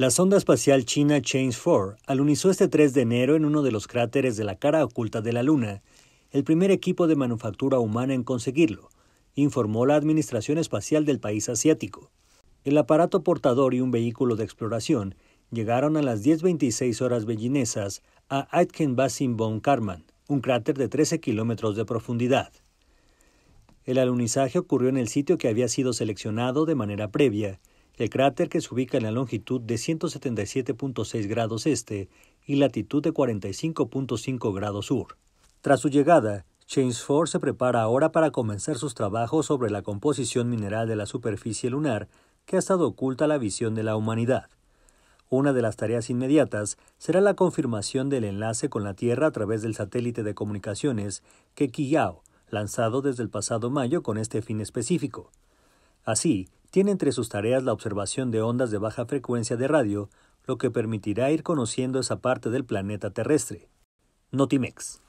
La sonda espacial china Change 4 alunizó este 3 de enero en uno de los cráteres de la cara oculta de la Luna, el primer equipo de manufactura humana en conseguirlo, informó la Administración Espacial del país asiático. El aparato portador y un vehículo de exploración llegaron a las 10.26 horas bellinesas a Aitken Basin von Karman, un cráter de 13 kilómetros de profundidad. El alunizaje ocurrió en el sitio que había sido seleccionado de manera previa el cráter, que se ubica en la longitud de 177.6 grados este y latitud de 45.5 grados sur. Tras su llegada, Ford se prepara ahora para comenzar sus trabajos sobre la composición mineral de la superficie lunar que ha estado oculta a la visión de la humanidad. Una de las tareas inmediatas será la confirmación del enlace con la Tierra a través del satélite de comunicaciones Kekiyao, lanzado desde el pasado mayo con este fin específico. Así, tiene entre sus tareas la observación de ondas de baja frecuencia de radio, lo que permitirá ir conociendo esa parte del planeta terrestre. Notimex.